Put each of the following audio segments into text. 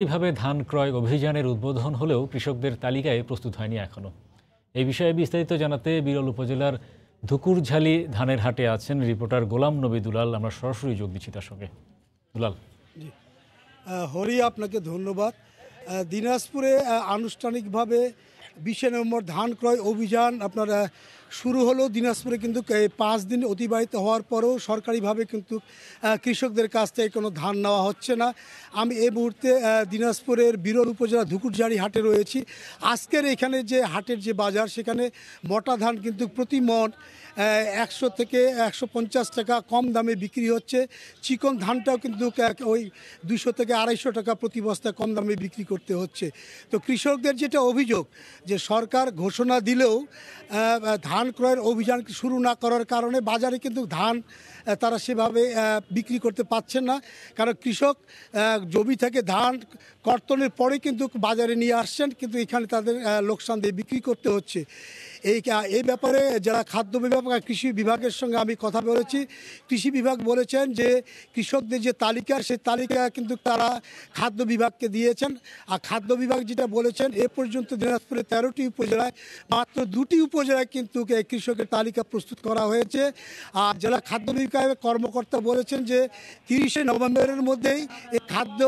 কিভাবে ধান ক্রয় অভিযানের উদ্বোধন হলেও কৃষকদের তালিকায় প্রস্তুত হয়নি এখনও এই বিষয়ে বিস্তারিত জানাতে বিরল উপজেলার ধুকুরঝালি ধানের হাটে আছেন রিপোর্টার গোলাম নবী দুলাল আমরা সরাসরি যোগ দিচ্ছি তার সঙ্গে দুলাল হরি আপনাকে ধন্যবাদ দিনাজপুরে আনুষ্ঠানিকভাবে বিশে নম্বর ধান ক্রয় অভিযান আপনার শুরু হলো দিনাজপুরে কিন্তু পাঁচ দিন অতিবাহিত হওয়ার পরেও সরকারিভাবে কিন্তু কৃষকদের কাছ থেকে কোনো ধান নেওয়া হচ্ছে না আমি এই মুহূর্তে দিনাজপুরের বিরল উপজেলা ধুকুটঝাড়ি হাটে রয়েছি আজকের এখানে যে হাটের যে বাজার সেখানে মোটা ধান কিন্তু প্রতি মন একশো থেকে একশো টাকা কম দামে বিক্রি হচ্ছে চিকন ধানটাও কিন্তু ওই দুশো থেকে আড়াইশো টাকা প্রতি বস্তা কম দামে বিক্রি করতে হচ্ছে তো কৃষকদের যেটা অভিযোগ যে সরকার ঘোষণা দিলেও ধান ধান ক্রয়ের অভিযান শুরু না করার কারণে বাজারে কিন্তু ধান তারা সেভাবে বিক্রি করতে পারছেন না কারণ কৃষক জমি থেকে ধান কর্তনের পরে কিন্তু বাজারে নিয়ে আসছেন কিন্তু এখানে তাদের লোকসান দিয়ে বিক্রি করতে হচ্ছে এই এই ব্যাপারে যারা খাদ্য বিভাগ কৃষি বিভাগের সঙ্গে আমি কথা বলেছি কৃষি বিভাগ বলেছেন যে কৃষকদের যে তালিকা সেই তালিকা কিন্তু তারা খাদ্য বিভাগকে দিয়েছেন আর খাদ্য বিভাগ যেটা বলেছেন এ পর্যন্ত দিনাজপুরে তেরোটি উপজেলায় মাত্র দুটি উপজেলায় কিন্তু এই কৃষকের তালিকা প্রস্তুত করা হয়েছে আর জেলা খাদ্য বিভাগের কর্মকর্তা বলেছেন যে তিরিশে নভেম্বরের মধ্যেই এই খাদ্য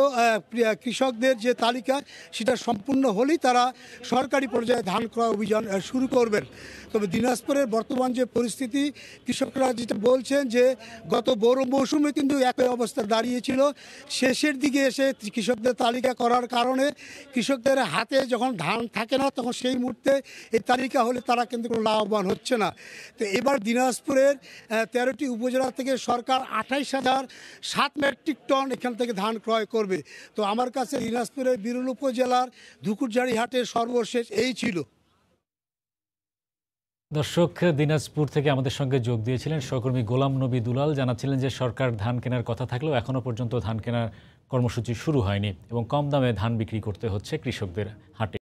কৃষকদের যে তালিকা সেটা সম্পূর্ণ হলেই তারা সরকারি পর্যায়ে ধান ক্রয় অভিযান শুরু করবেন তবে দিনাজপুরের বর্তমান যে পরিস্থিতি কৃষকরা যেটা বলছেন যে গত বড় মৌসুমে কিন্তু একই অবস্থা দাঁড়িয়েছিল শেষের দিকে এসে কৃষকদের তালিকা করার কারণে কৃষকদের হাতে যখন ধান থাকে না তখন সেই মুহূর্তে এই তালিকা হলে তারা কিন্তু কোনো লাভবান হচ্ছে না তো এবার দিনাজপুরের তেরোটি উপজেলা থেকে সরকার আঠাইশ হাজার সাত মেট্রিক টন এখান থেকে ধান ক্রয় করবে তো আমার কাছে দিনাজপুরের বিরুল উপজেলার ধুকুরঝাড়ি হাটের সর্বশেষ এই ছিল দর্শক দিনাজপুর থেকে আমাদের সঙ্গে যোগ দিয়েছিলেন সহকর্মী গোলাম নবী দুলাল জানাচ্ছিলেন যে সরকার ধান কেনার কথা থাকলেও এখনও পর্যন্ত ধান কেনার কর্মসূচি শুরু হয়নি এবং কম দামে ধান বিক্রি করতে হচ্ছে কৃষকদের হাটে